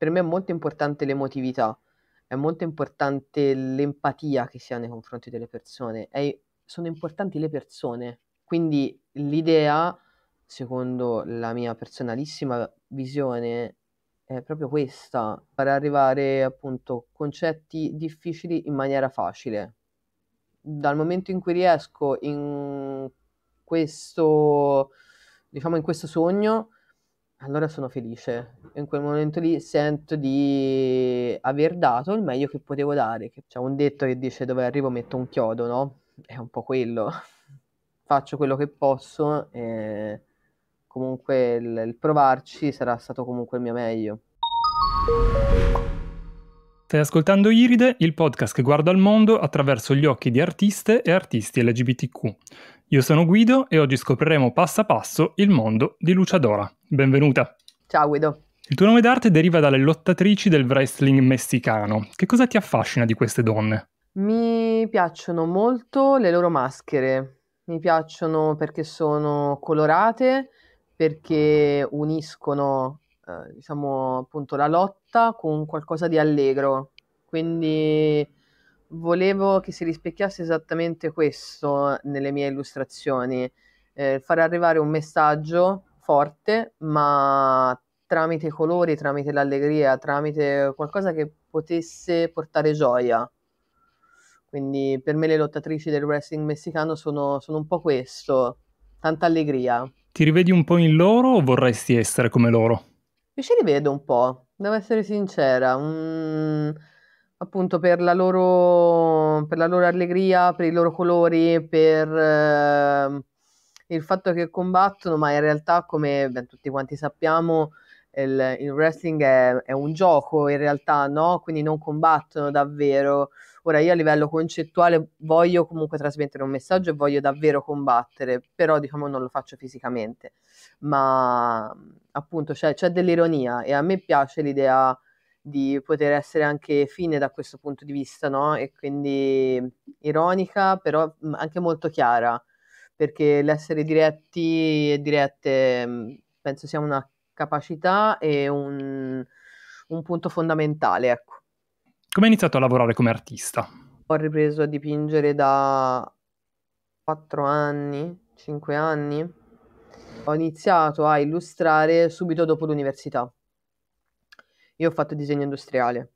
per me è molto importante l'emotività, è molto importante l'empatia che si ha nei confronti delle persone, è, sono importanti le persone. Quindi l'idea, secondo la mia personalissima visione, è proprio questa, far arrivare appunto concetti difficili in maniera facile. Dal momento in cui riesco in questo, diciamo in questo sogno, allora sono felice. In quel momento lì sento di aver dato il meglio che potevo dare. C'è un detto che dice dove arrivo metto un chiodo, no? È un po' quello. Faccio quello che posso e comunque il, il provarci sarà stato comunque il mio meglio. Stai ascoltando Iride, il podcast che guarda il mondo attraverso gli occhi di artiste e artisti LGBTQ. Io sono Guido e oggi scopriremo passo a passo il mondo di Luciadora. Benvenuta. Ciao Guido. Il tuo nome d'arte deriva dalle lottatrici del wrestling messicano. Che cosa ti affascina di queste donne? Mi piacciono molto le loro maschere. Mi piacciono perché sono colorate, perché uniscono, eh, diciamo, appunto la lotta con qualcosa di allegro. Quindi volevo che si rispecchiasse esattamente questo nelle mie illustrazioni, eh, far arrivare un messaggio forte, ma tramite i colori, tramite l'allegria, tramite qualcosa che potesse portare gioia. Quindi per me le lottatrici del wrestling messicano sono, sono un po' questo, tanta allegria. Ti rivedi un po' in loro o vorresti essere come loro? Mi ci rivedo un po', devo essere sincera. Mm, appunto per la, loro, per la loro allegria, per i loro colori, per... Eh, il fatto che combattono, ma in realtà, come ben, tutti quanti sappiamo, il, il wrestling è, è, un gioco, in realtà, no? Quindi non combattono davvero. Ora, io a livello concettuale voglio comunque trasmettere un messaggio e voglio davvero combattere, però diciamo non lo faccio fisicamente. Ma appunto cioè, c'è dell'ironia e a me piace l'idea di poter essere anche fine da questo punto di vista, no? E quindi ironica, però anche molto chiara perché l'essere diretti e dirette mm, penso sia una capacità e un, un punto fondamentale. Ecco. Come hai iniziato a lavorare come artista? Ho ripreso a dipingere da 4 anni, 5 anni. Ho iniziato a illustrare subito dopo l'università. Io ho fatto disegno industriale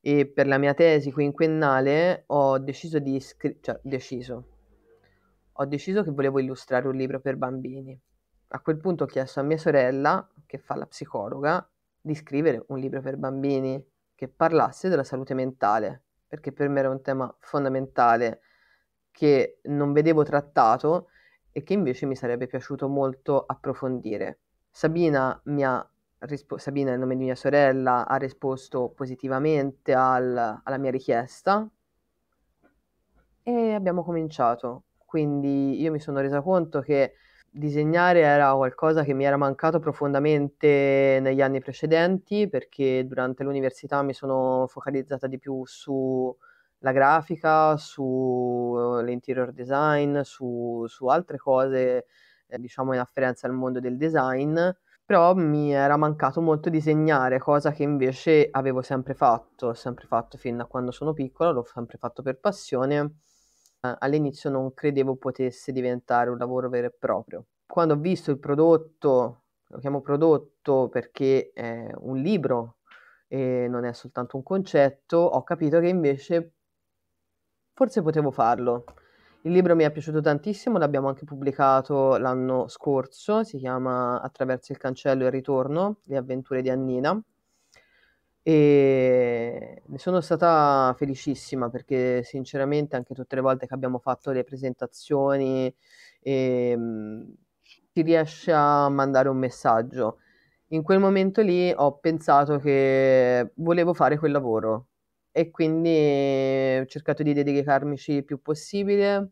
e per la mia tesi quinquennale ho deciso di iscrivermi, cioè deciso, ho deciso che volevo illustrare un libro per bambini. A quel punto ho chiesto a mia sorella, che fa la psicologa, di scrivere un libro per bambini che parlasse della salute mentale, perché per me era un tema fondamentale che non vedevo trattato e che invece mi sarebbe piaciuto molto approfondire. Sabina, mia, rispo- Sabina in nome di mia sorella, ha risposto positivamente al, alla mia richiesta e abbiamo cominciato quindi io mi sono resa conto che disegnare era qualcosa che mi era mancato profondamente negli anni precedenti perché durante l'università mi sono focalizzata di più sulla grafica, sull'interior eh, design, su, su altre cose eh, diciamo in afferenza al mondo del design, però mi era mancato molto disegnare, cosa che invece avevo sempre fatto, sempre fatto fin da quando sono piccola, l'ho sempre fatto per passione all'inizio non credevo potesse diventare un lavoro vero e proprio. Quando ho visto il prodotto, lo chiamo prodotto perché è un libro e non è soltanto un concetto, ho capito che invece forse potevo farlo. Il libro mi è piaciuto tantissimo, l'abbiamo anche pubblicato l'anno scorso, si chiama Attraverso il cancello e il ritorno, le avventure di Annina. E ne sono stata felicissima perché sinceramente anche tutte le volte che abbiamo fatto le presentazioni ehm, riesce a mandare un messaggio. In quel momento lì ho pensato che volevo fare quel lavoro e quindi ho cercato di dedicarmi il più possibile.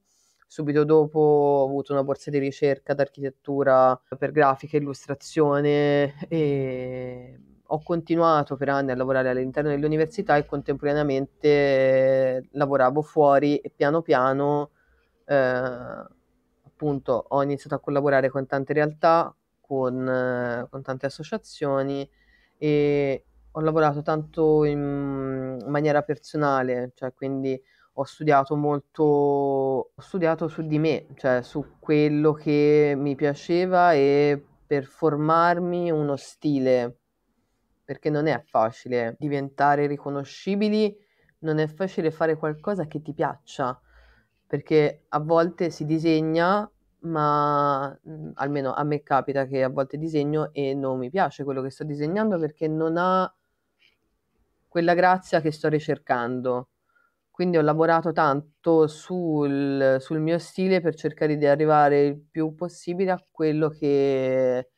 Subito dopo ho avuto una borsa di ricerca d'architettura per grafica, e illustrazione e ho continuato per anni a lavorare all'interno dell'università e contemporaneamente eh, lavoravo fuori e piano piano eh, appunto ho iniziato a collaborare con tante realtà, con, eh, con tante associazioni e ho lavorato tanto in maniera personale, cioè quindi ho studiato molto, ho studiato su di me, cioè su quello che mi piaceva e per formarmi uno stile perché non è facile diventare riconoscibili, non è facile fare qualcosa che ti piaccia, perché a volte si disegna, ma mm, almeno a me capita che a volte disegno e non mi piace quello che sto disegnando perché non ha quella grazia che sto ricercando. Quindi ho lavorato tanto sul, sul mio stile per cercare di arrivare il più possibile a quello che,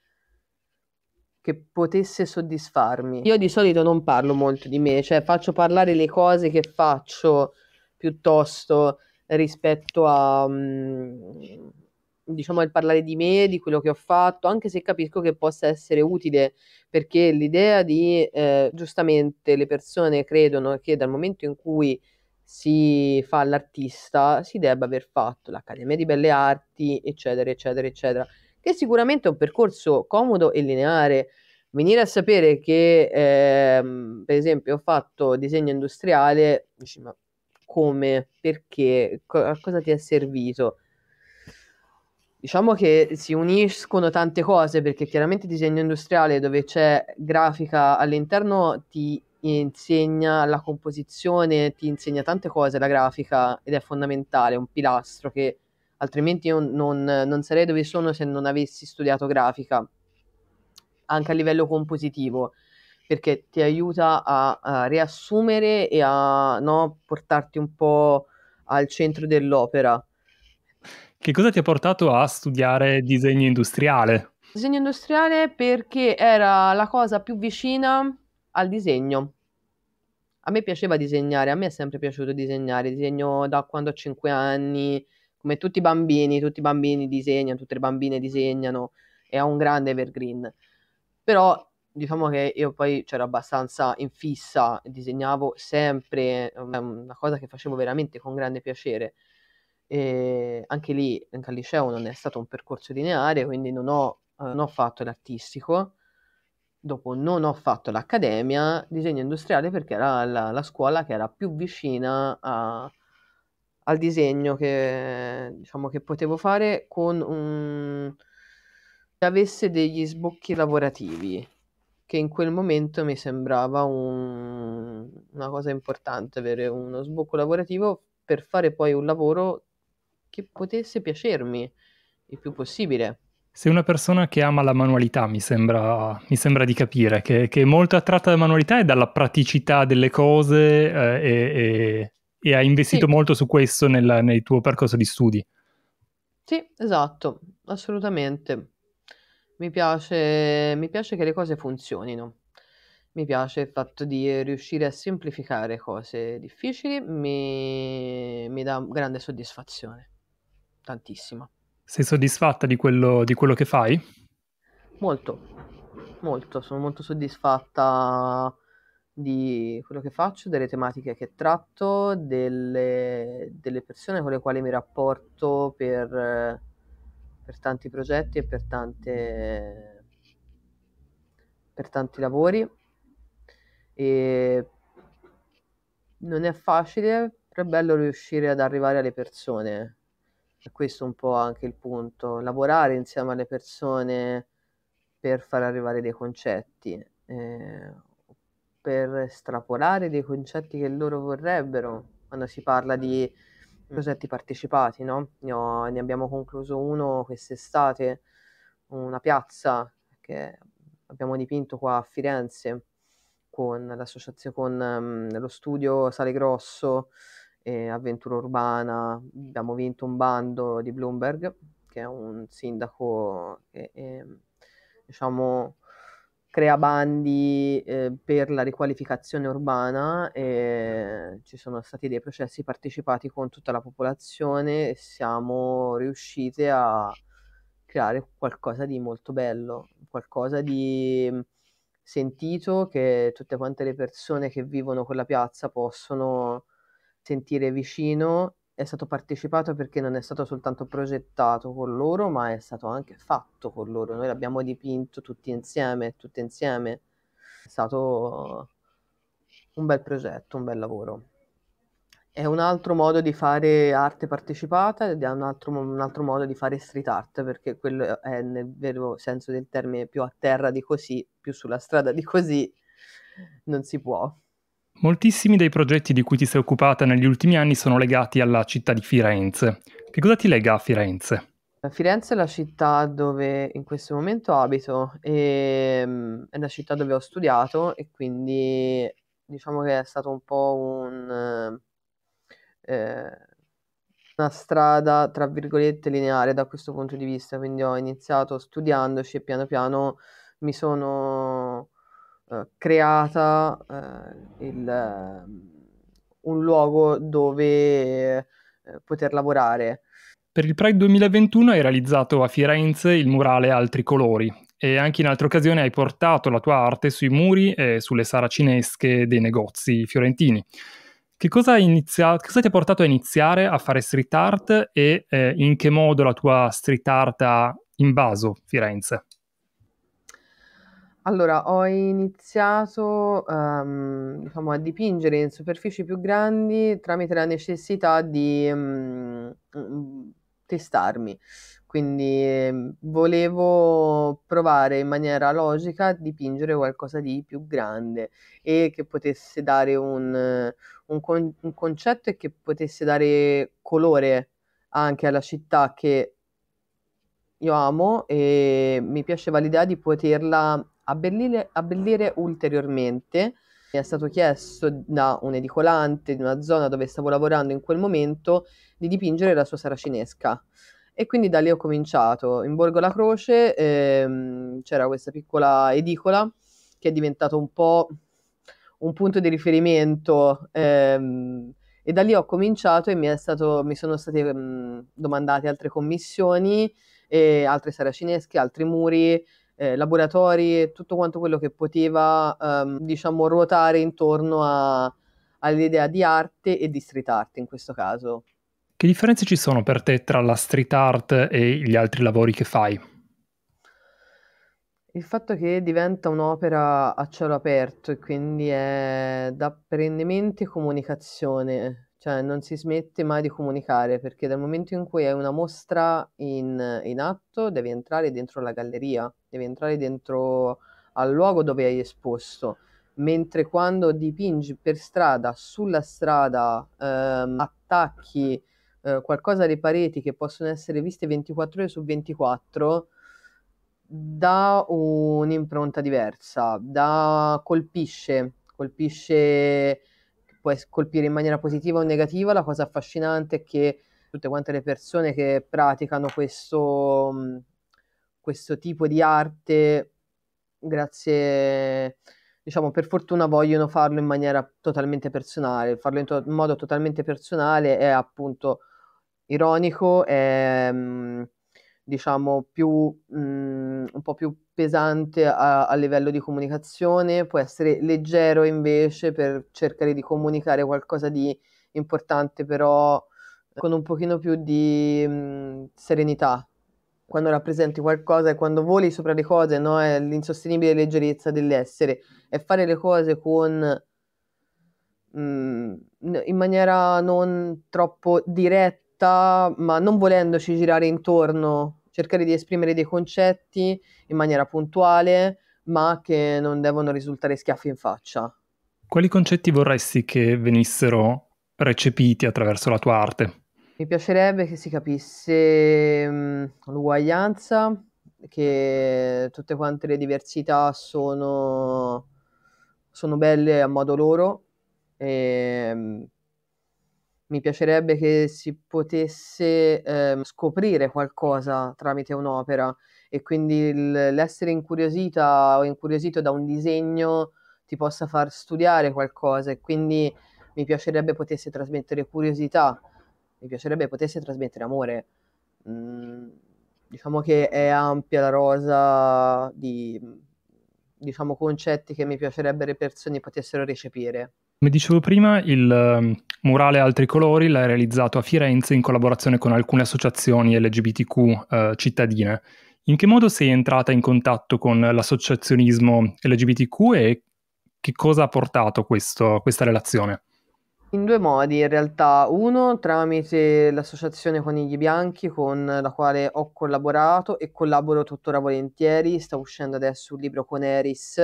che potesse soddisfarmi. Io di solito non parlo molto di me, cioè faccio parlare le cose che faccio piuttosto rispetto a mm, diciamo al parlare di me, di quello che ho fatto, anche se capisco che possa essere utile, perché l'idea di eh, giustamente le persone credono che dal momento in cui si fa l'artista si debba aver fatto l'Accademia di Belle Arti, eccetera, eccetera, eccetera che sicuramente è un percorso comodo e lineare. Venire a sapere che, ehm, per esempio, ho fatto disegno industriale, dici, ma come, perché, Co- a cosa ti è servito? Diciamo che si uniscono tante cose perché chiaramente disegno industriale dove c'è grafica all'interno ti insegna la composizione, ti insegna tante cose la grafica ed è fondamentale, è un pilastro che altrimenti io non, non sarei dove sono se non avessi studiato grafica, anche a livello compositivo perché ti aiuta a, a riassumere e a no, portarti un po' al centro dell'opera. Che cosa ti ha portato a studiare disegno industriale? Disegno industriale perché era la cosa più vicina al disegno. A me piaceva disegnare, a me è sempre piaciuto disegnare, disegno da quando ho 5 anni, come tutti i bambini, tutti i bambini disegnano, tutte le bambine disegnano, è un grande evergreen. Però diciamo che io poi c'ero abbastanza in fissa, disegnavo sempre, ehm, è una cosa che facevo veramente con grande piacere. E anche lì, anche al liceo, non è stato un percorso lineare, quindi non ho, eh, non ho fatto l'artistico. Dopo non ho fatto l'accademia, disegno industriale perché era la, la scuola che era più vicina a, al disegno che, diciamo, che potevo fare con un... che avesse degli sbocchi lavorativi, che in quel momento mi sembrava un... una cosa importante, avere uno sbocco lavorativo per fare poi un lavoro che potesse piacermi il più possibile. Sei una persona che ama la manualità, mi sembra, mi sembra di capire, che, che, è molto attratta dalla manualità e dalla praticità delle cose eh, e, e e hai investito sì. molto su questo nella, nel tuo percorso di studi. Sì, esatto, assolutamente. Mi piace, mi piace che le cose funzionino. Mi piace il fatto di riuscire a semplificare cose difficili, mi, mi dà grande soddisfazione, tantissima. Sei soddisfatta di quello, di quello che fai? Molto, molto, sono molto soddisfatta di quello che faccio, delle tematiche che tratto, delle, delle persone con le quali mi rapporto per, per tanti progetti e per, tante, per tanti lavori. E non è facile, però è bello riuscire ad arrivare alle persone. E questo è un po' anche il punto, lavorare insieme alle persone per far arrivare dei concetti. Eh, per estrapolare dei concetti che loro vorrebbero. Quando si parla di mm. progetti partecipati, no? ne, ne abbiamo concluso uno quest'estate, una piazza che abbiamo dipinto qua a Firenze con, l'associazione, con um, lo studio Sale Grosso e Avventura Urbana. Abbiamo vinto un bando di Bloomberg, che è un sindaco che è, diciamo, crea bandi eh, per la riqualificazione urbana e ehm, ci sono stati dei processi partecipati con tutta la popolazione e siamo riuscite a creare qualcosa di molto bello, qualcosa di sentito che tutte quante le persone che vivono quella piazza possono sentire vicino è stato partecipato perché non è stato soltanto progettato con loro, ma è stato anche fatto con loro. Noi l'abbiamo dipinto tutti insieme, tutte insieme. È stato un bel progetto, un bel lavoro. È un altro modo di fare arte partecipata ed è un altro, un altro modo di fare street art, perché quello è nel vero senso del termine più a terra di così, più sulla strada di così, non si può. Moltissimi dei progetti di cui ti sei occupata negli ultimi anni sono legati alla città di Firenze. Che cosa ti lega a Firenze? Eh, Firenze è la città dove in questo momento abito e mm, è la città dove ho studiato e quindi diciamo che è stato un po' un, eh, una strada tra virgolette lineare da questo punto di vista, quindi ho iniziato studiandoci e piano piano mi sono eh, creata eh, il, ehm, un luogo dove eh, poter lavorare. Per il Pride 2021 hai realizzato a Firenze il murale Altri Colori e anche in altre occasioni hai portato la tua arte sui muri e sulle saracinesche dei negozi fiorentini. Che cosa, inizia- cosa ti ha portato a iniziare a fare street art e eh, in che modo la tua street art ha invaso Firenze? Allora, ho iniziato, ehm, diciamo, a dipingere in superfici più grandi tramite la necessità di, mhmm, testarmi. Quindi, mm, volevo provare in maniera logica a dipingere qualcosa di più grande e che potesse dare un un con un concetto e che potesse dare colore anche alla città che io amo e mi piaceva l'idea di poterla abbellire, abbellire ulteriormente. Mi è stato chiesto da un edicolante di una zona dove stavo lavorando in quel momento di dipingere la sua saracinesca. E quindi da lì ho cominciato. In Borgo La Croce ehm, c'era questa piccola edicola che è diventata un po' un punto di riferimento. Ehm, e da lì ho cominciato e mi, stato, mi sono state mh, domandate altre commissioni, altre saracinesche, altri muri eh, laboratori e tutto quanto quello che poteva, ehm, diciamo, ruotare intorno a, all'idea di arte e di street art in questo caso. Che differenze ci sono per te tra la street art e gli altri lavori che fai? Il fatto che diventa un'opera a cielo aperto e quindi è da apprendimento e comunicazione, cioè non si smette mai di comunicare perché dal momento in cui hai una mostra in, in atto devi entrare dentro la galleria, devi entrare dentro al luogo dove hai esposto, mentre quando dipingi per strada, sulla strada, ehm, attacchi eh, qualcosa alle pareti che possono essere viste 24 ore su 24, dà un'impronta diversa, dà, colpisce, colpisce puoi colpire in maniera positiva o negativa, la cosa affascinante è che tutte quante le persone che praticano questo, mm, questo tipo di arte, grazie, diciamo, per fortuna vogliono farlo in maniera totalmente personale, farlo in, to- in modo totalmente personale è appunto ironico, è... Mh, mm, diciamo, più, mh, mm, un po' più pesante a, a, livello di comunicazione, può essere leggero invece per cercare di comunicare qualcosa di importante, però con un pochino più di mh, mm, serenità. Quando rappresenti qualcosa e quando voli sopra le cose, no? è l'insostenibile leggerezza dell'essere, e fare le cose con mm, in maniera non troppo diretta tutta, ma non volendoci girare intorno, cercare di esprimere dei concetti in maniera puntuale, ma che non devono risultare schiaffi in faccia. Quali concetti vorresti che venissero recepiti attraverso la tua arte? Mi piacerebbe che si capisse mh, l'uguaglianza, che tutte quante le diversità sono, sono belle a modo loro e mi piacerebbe che si potesse eh, scoprire qualcosa tramite un'opera e quindi il, l'essere incuriosita o incuriosito da un disegno ti possa far studiare qualcosa e quindi mi piacerebbe potesse trasmettere curiosità, mi piacerebbe potesse trasmettere amore. Mm, diciamo che è ampia la rosa di diciamo, concetti che mi piacerebbe le persone potessero recepire. Come dicevo prima, il ehm, murale Altri Colori l'hai realizzato a Firenze in collaborazione con alcune associazioni LGBTQ eh, cittadine. In che modo sei entrata in contatto con l'associazionismo LGBTQ e che cosa ha portato questo, questa relazione? In due modi, in realtà. Uno, tramite l'associazione Conigli Bianchi, con la quale ho collaborato e collaboro tuttora volentieri. Sta uscendo adesso un libro con Eris,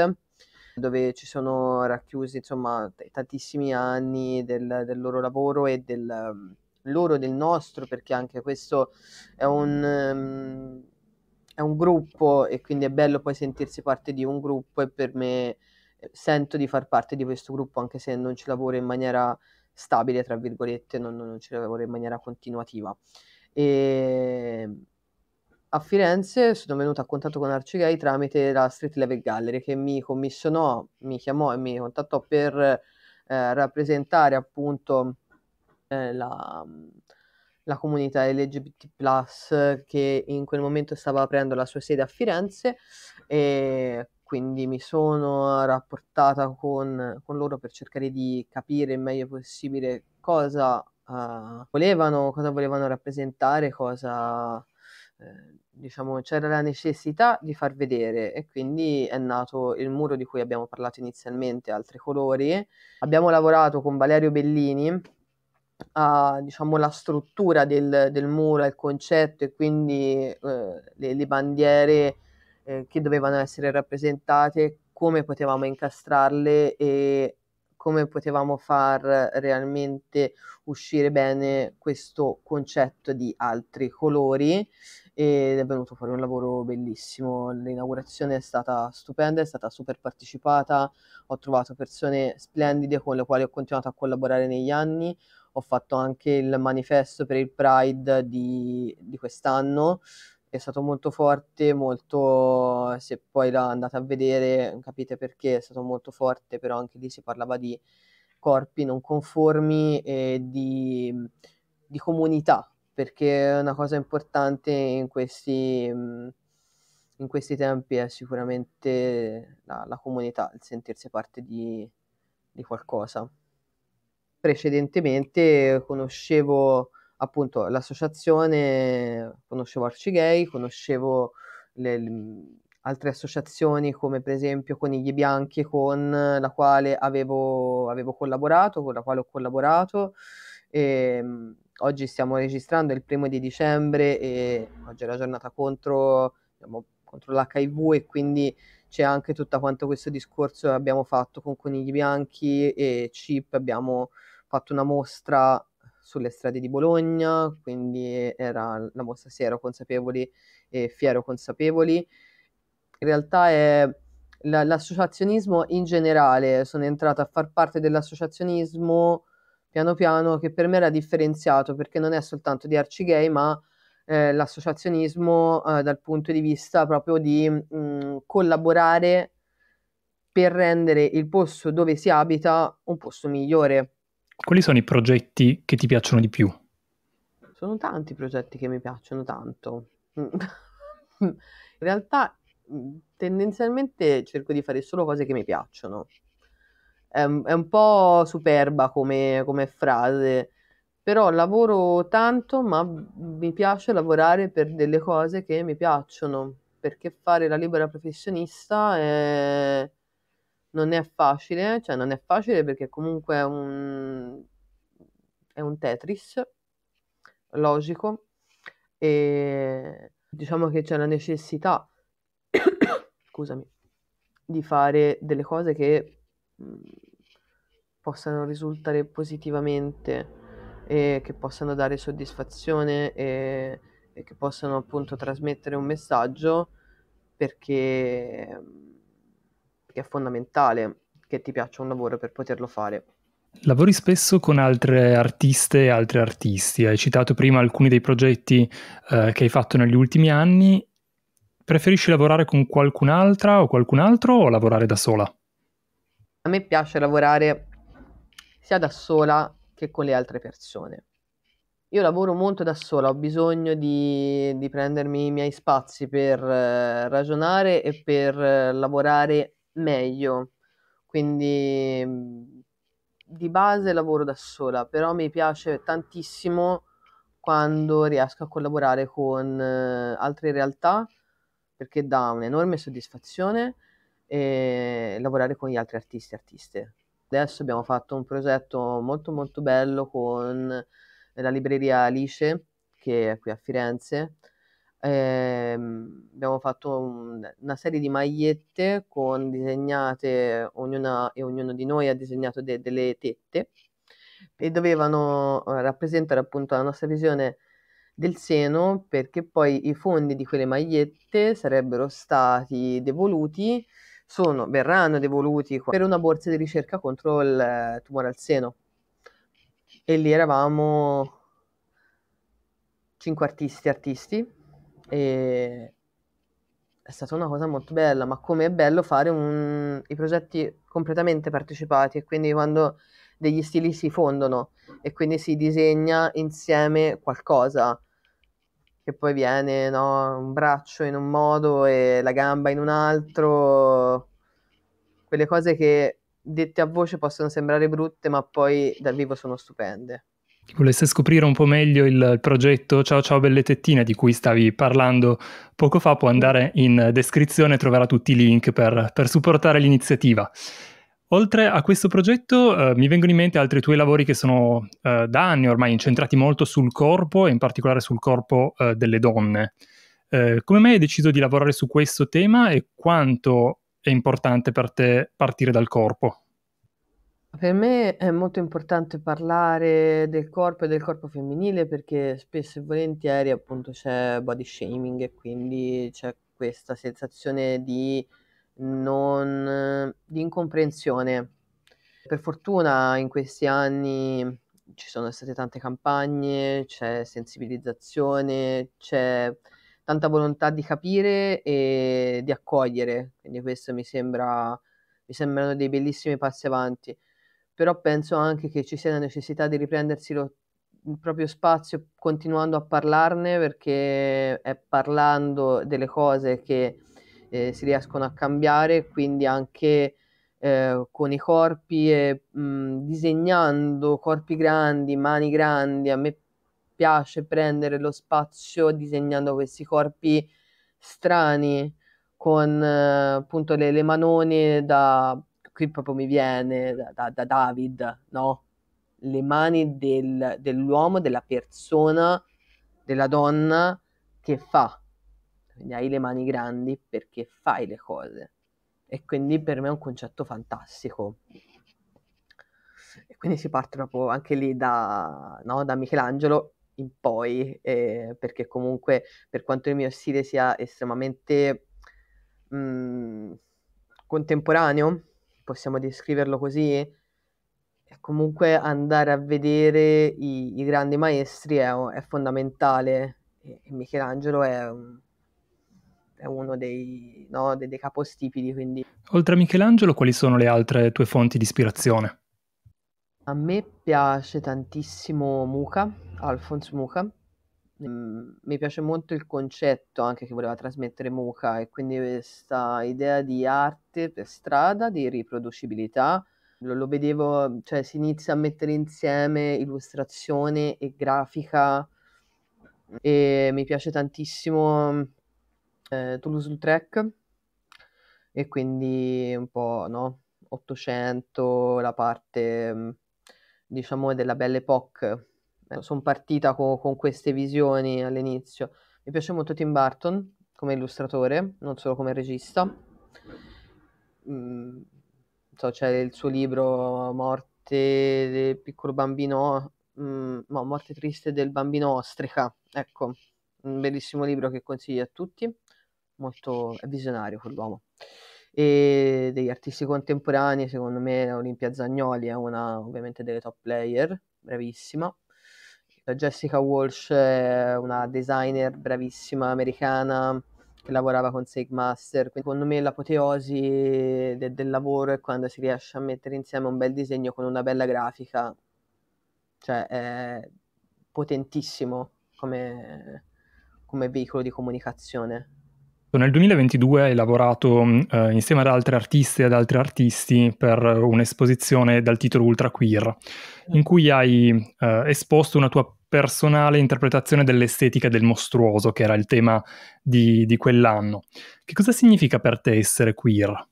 dove ci sono racchiusi insomma t- tantissimi anni del, del, loro lavoro e del um, loro del nostro perché anche questo è un, um, è un gruppo e quindi è bello poi sentirsi parte di un gruppo e per me eh, sento di far parte di questo gruppo anche se non ci lavoro in maniera stabile tra virgolette non, non ci lavoro in maniera continuativa e a Firenze sono venuta a contatto con Arcigay tramite la Street Level Gallery che mi commissionò, mi chiamò e mi contattò per eh, rappresentare appunto eh, la, la, comunità LGBT che in quel momento stava aprendo la sua sede a Firenze e quindi mi sono rapportata con, con loro per cercare di capire il meglio possibile cosa, eh, volevano, cosa volevano rappresentare, cosa... Eh, diciamo, c'era la necessità di far vedere e quindi è nato il muro di cui abbiamo parlato inizialmente, altri colori. Abbiamo lavorato con Valerio Bellini a diciamo, la struttura del, del muro, il concetto e quindi eh, le, le, bandiere eh, che dovevano essere rappresentate, come potevamo incastrarle e come potevamo far realmente uscire bene questo concetto di altri colori ed è venuto fuori un lavoro bellissimo. L'inaugurazione è stata stupenda, è stata super partecipata, ho trovato persone splendide con le quali ho continuato a collaborare negli anni, ho fatto anche il manifesto per il Pride di, di quest'anno, è stato molto forte, molto, se poi la andate a vedere capite perché è stato molto forte, però anche lì si parlava di corpi non conformi e di, di comunità perché una cosa importante in questi, mm, in questi tempi è sicuramente la, la, comunità, il sentirsi parte di, di qualcosa. Precedentemente conoscevo appunto l'associazione, conoscevo Arcigay, conoscevo le, le, mm, altre associazioni come per esempio Conigli Bianchi con la quale avevo, avevo collaborato, con la quale ho collaborato e, mm, oggi stiamo registrando il primo di dicembre e oggi è la giornata contro, diciamo, contro l'HIV e quindi c'è anche tutto quanto questo discorso che abbiamo fatto con Conigli Bianchi e CIP, abbiamo fatto una mostra sulle strade di Bologna, quindi era la mostra Siero Consapevoli e Fiero Consapevoli. In realtà è l'associazionismo in generale, sono entrata a far parte dell'associazionismo piano piano, che per me era differenziato perché non è soltanto di Arci Gay, ma eh, l'associazionismo eh, dal punto di vista proprio di mh, mm, collaborare per rendere il posto dove si abita un posto migliore. Quali sono i progetti che ti piacciono di più? Sono tanti i progetti che mi piacciono tanto. In realtà mm, tendenzialmente cerco di fare solo cose che mi piacciono è, è un po' superba come, come frase, però lavoro tanto, ma mi piace lavorare per delle cose che mi piacciono, perché fare la libera professionista è... non è facile, cioè non è facile perché comunque è un, è un Tetris logico e diciamo che c'è la necessità, scusami, di fare delle cose che Mm, possano risultare positivamente e che possano dare soddisfazione e, e che possano appunto trasmettere un messaggio perché, perché mm, è fondamentale che ti piaccia un lavoro per poterlo fare. Lavori spesso con altre artiste e altri artisti. Hai citato prima alcuni dei progetti eh, che hai fatto negli ultimi anni. Preferisci lavorare con qualcun'altra o qualcun altro o lavorare da sola? a me piace lavorare sia da sola che con le altre persone. Io lavoro molto da sola, ho bisogno di, di prendermi i miei spazi per eh, ragionare e per eh, lavorare meglio. Quindi mm, di base lavoro da sola, però mi piace tantissimo quando riesco a collaborare con eh, altre realtà perché dà un'enorme soddisfazione e lavorare con gli altri artisti e artiste. Adesso abbiamo fatto un progetto molto molto bello con la libreria Alice, che è qui a Firenze. Eh, abbiamo fatto un, una serie di magliette con disegnate, ognuna e ognuno di noi ha disegnato de, delle tette e dovevano eh, rappresentare appunto la nostra visione del seno perché poi i fondi di quelle magliette sarebbero stati devoluti sono, verranno devoluti per una borsa di ricerca contro il eh, tumore al seno. E lì eravamo cinque artisti, artisti, e è stata una cosa molto bella, ma come è bello fare un... i progetti completamente partecipati e quindi quando degli stili si fondono e quindi si disegna insieme qualcosa che poi viene no, un braccio in un modo e la gamba in un altro, quelle cose che dette a voce possono sembrare brutte ma poi dal vivo sono stupende. Volesse scoprire un po' meglio il, il progetto Ciao Ciao Belle Tettine di cui stavi parlando poco fa, può andare in descrizione e troverà tutti i link per, per supportare l'iniziativa. Oltre a questo progetto eh, mi vengono in mente altri tuoi lavori che sono eh, da anni ormai incentrati molto sul corpo e in particolare sul corpo eh, delle donne. Eh, come mai hai deciso di lavorare su questo tema e quanto è importante per te partire dal corpo? Per me è molto importante parlare del corpo e del corpo femminile perché spesso e volentieri appunto c'è body shaming e quindi c'è questa sensazione di non, eh, di incomprensione. Per fortuna in questi anni ci sono state tante campagne, c'è sensibilizzazione, c'è tanta volontà di capire e di accogliere, quindi questo mi sembra mi sembrano dei bellissimi passi avanti, però penso anche che ci sia la necessità di riprendersi lo, il proprio spazio continuando a parlarne perché è parlando delle cose che eh, si riescono a cambiare, quindi anche eh, con i corpi, e, mh, mm, disegnando corpi grandi, mani grandi, a me piace prendere lo spazio disegnando questi corpi strani con eh, appunto le, le, manone da qui proprio mi viene da, da, da David, no? Le mani del, dell'uomo, della persona, della donna che fa quindi hai le mani grandi perché fai le cose. E quindi per me è un concetto fantastico. E quindi si parte proprio anche lì da, no, da Michelangelo in poi, eh, perché comunque per quanto il mio stile sia estremamente mh, mm, contemporaneo, possiamo descriverlo così, comunque andare a vedere i, i grandi maestri è, è fondamentale. E Michelangelo è un, è uno dei, no, dei, dei capostipiti. Quindi. Oltre a Michelangelo, quali sono le altre tue fonti di ispirazione? A me piace tantissimo Muca, Alphonse Muca. Mm, mi piace molto il concetto anche che voleva trasmettere Muca e quindi questa idea di arte per strada, di riproducibilità. Lo, lo vedevo, cioè si inizia a mettere insieme illustrazione e grafica e mi piace tantissimo eh, Toulouse-Lautrec e quindi un po', no? 800, la parte mm, diciamo della Belle Époque. Eh, Sono partita con, con queste visioni all'inizio. Mi piace molto Tim Burton come illustratore, non solo come regista. Mm, so, c'è il suo libro Morte del piccolo bambino, mm, no, Morte triste del bambino ostrica. Ecco, un bellissimo libro che consiglio a tutti molto visionario quell'uomo. E degli artisti contemporanei, secondo me, Olimpia Zagnoli è una ovviamente delle top player, bravissima. Jessica Walsh è una designer bravissima americana che lavorava con Sigmaster. Quindi, secondo me l'apoteosi de- del lavoro è quando si riesce a mettere insieme un bel disegno con una bella grafica. Cioè, è potentissimo come, come veicolo di comunicazione. Nel 2022 hai lavorato mm, eh, insieme ad altre artiste e ad altri artisti per un'esposizione dal titolo Ultra Queer, mm. in cui hai eh, esposto una tua personale interpretazione dell'estetica del mostruoso, che era il tema di, di quell'anno. Che cosa significa per te essere queer?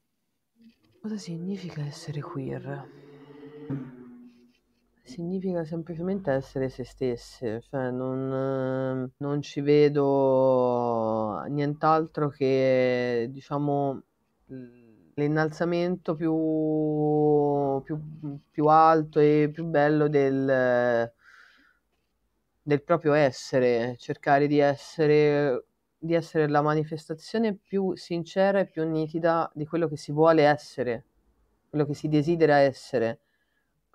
Cosa significa essere queer? significa semplicemente essere se stesse, cioè non, non ci vedo nient'altro che diciamo l'innalzamento più, più, più alto e più bello del, del proprio essere, cercare di essere, di essere la manifestazione più sincera e più nitida di quello che si vuole essere, quello che si desidera essere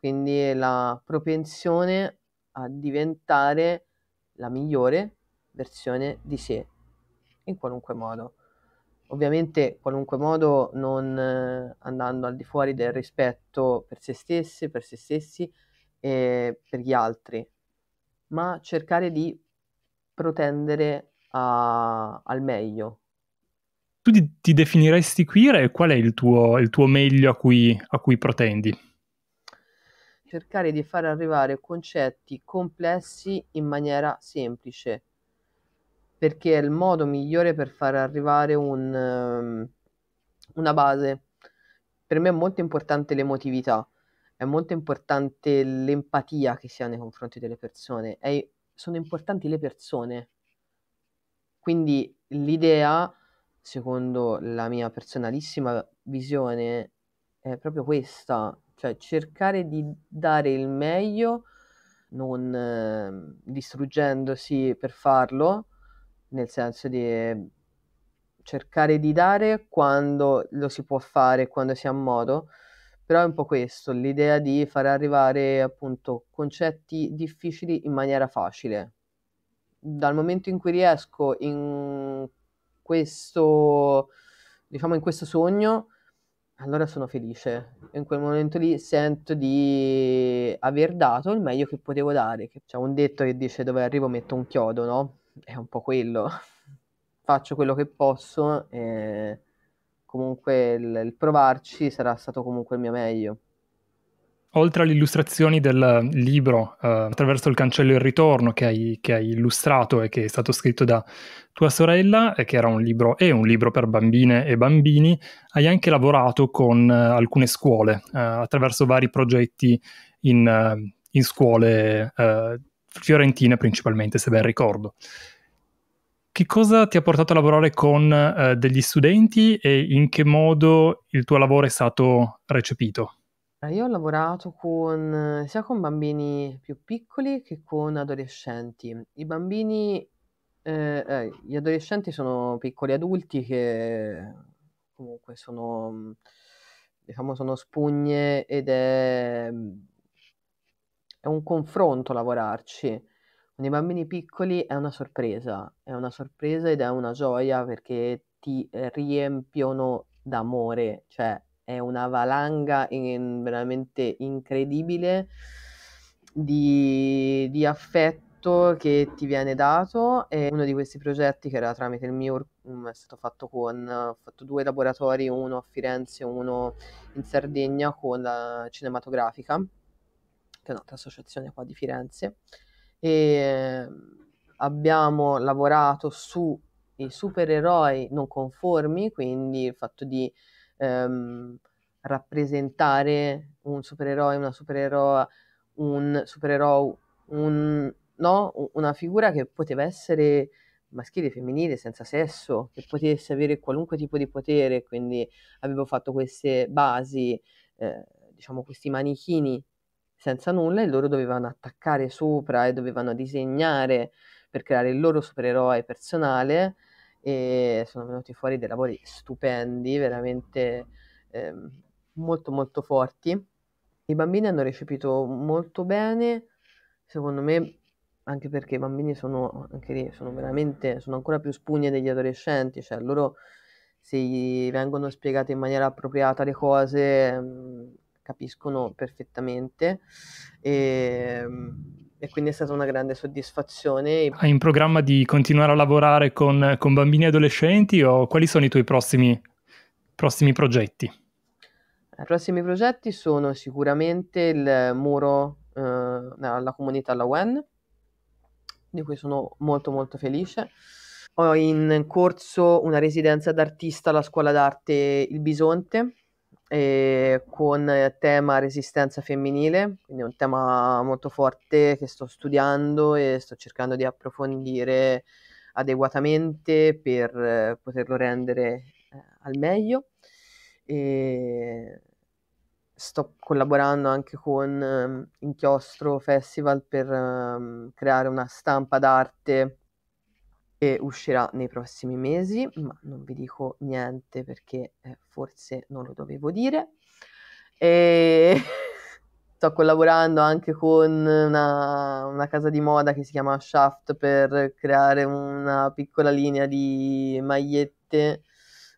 quindi la propensione a diventare la migliore versione di sé, in qualunque modo. Ovviamente qualunque modo non eh, andando al di fuori del rispetto per se stesse, per se stessi e per gli altri, ma cercare di protendere a, al meglio. Tu ti, ti definiresti queer e qual è il tuo, il tuo meglio a cui, a cui protendi? cercare di far arrivare concetti complessi in maniera semplice, perché è il modo migliore per far arrivare un, ehm, una base. Per me è molto importante l'emotività, è molto importante l'empatia che si ha nei confronti delle persone, è, sono importanti le persone. Quindi l'idea, secondo la mia personalissima visione, è proprio questa, cioè cercare di dare il meglio, non eh, distruggendosi per farlo, nel senso di ehm, cercare di dare quando lo si può fare, quando si ha modo, però è un po' questo, l'idea di far arrivare appunto concetti difficili in maniera facile. Dal momento in cui riesco in questo, diciamo in questo sogno, allora sono felice. In quel momento lì sento di aver dato il meglio che potevo dare. C'è un detto che dice dove arrivo metto un chiodo, no? È un po' quello. Faccio quello che posso e comunque il, il provarci sarà stato comunque il mio meglio oltre alle illustrazioni del libro uh, Attraverso il cancello e il ritorno che hai, che hai, illustrato e che è stato scritto da tua sorella, eh, che era un libro, è un libro per bambine e bambini, hai anche lavorato con uh, alcune scuole uh, attraverso vari progetti in, in scuole fiorentine principalmente, se ben ricordo. Che cosa ti ha portato a lavorare con degli studenti e in che modo il tuo lavoro è stato recepito? Io ho lavorato con sia con bambini più piccoli che con adolescenti. I bambini ehm, eh, gli adolescenti sono piccoli adulti che comunque sono, mm, diciamo, sono spugne ed è mm, è un confronto lavorarci. Con i bambini piccoli è una sorpresa, è una sorpresa ed è una gioia perché ti riempiono d'amore, cioè è una valanga in, veramente incredibile di, di, affetto che ti viene dato e uno di questi progetti che era tramite il mio mm, è stato fatto con ho fatto due laboratori uno a Firenze e uno in Sardegna con la Cinematografica che è un'altra associazione qua di Firenze e abbiamo lavorato sui supereroi non conformi quindi il fatto di ehm, rappresentare un supereroe, una supereroa, un supereroe, un, no? una figura che poteva essere maschile, femminile, senza sesso, che potesse avere qualunque tipo di potere, quindi avevo fatto queste basi, eh, diciamo questi manichini senza nulla e loro dovevano attaccare sopra e dovevano disegnare per creare il loro supereroe personale e sono venuti fuori dei lavori stupendi, veramente eh, molto molto forti. I bambini hanno recepito molto bene, secondo me, anche perché i bambini sono, lì, sono veramente, sono ancora più spugne degli adolescenti, cioè loro se gli vengono spiegate in maniera appropriata le cose mm, capiscono perfettamente e ehm, e quindi è stata una grande soddisfazione. Hai in programma di continuare a lavorare con, con bambini e adolescenti o quali sono i tuoi prossimi, prossimi progetti? I prossimi progetti sono sicuramente il muro eh, alla comunità La WEN, di cui sono molto molto felice. Ho in corso una residenza d'artista alla scuola d'arte Il Bisonte, eh, con eh, tema resistenza femminile, quindi è un tema molto forte che sto studiando e sto cercando di approfondire adeguatamente per eh, poterlo rendere eh, al meglio. E sto collaborando anche con um, Inchiostro Festival per um, creare una stampa d'arte che uscirà nei prossimi mesi, ma non vi dico niente perché eh, forse non lo dovevo dire. E sto collaborando anche con una, una, casa di moda che si chiama Shaft per creare una piccola linea di magliette.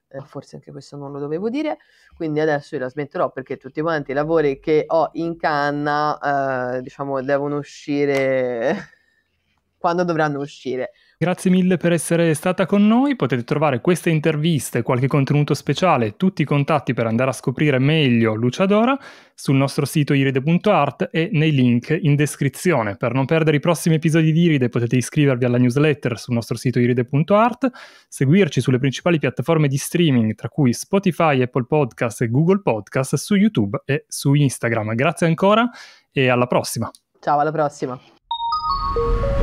Eh, forse anche questo non lo dovevo dire, quindi adesso io la smetterò perché tutti quanti i lavori che ho in canna, eh, diciamo, devono uscire quando dovranno uscire. Grazie mille per essere stata con noi, potete trovare queste interviste, qualche contenuto speciale, tutti i contatti per andare a scoprire meglio Luciadora sul nostro sito iride.art e nei link in descrizione. Per non perdere i prossimi episodi di Iride potete iscrivervi alla newsletter sul nostro sito iride.art, seguirci sulle principali piattaforme di streaming tra cui Spotify, Apple Podcast e Google Podcast, su YouTube e su Instagram. Grazie ancora e alla prossima. Ciao, alla prossima.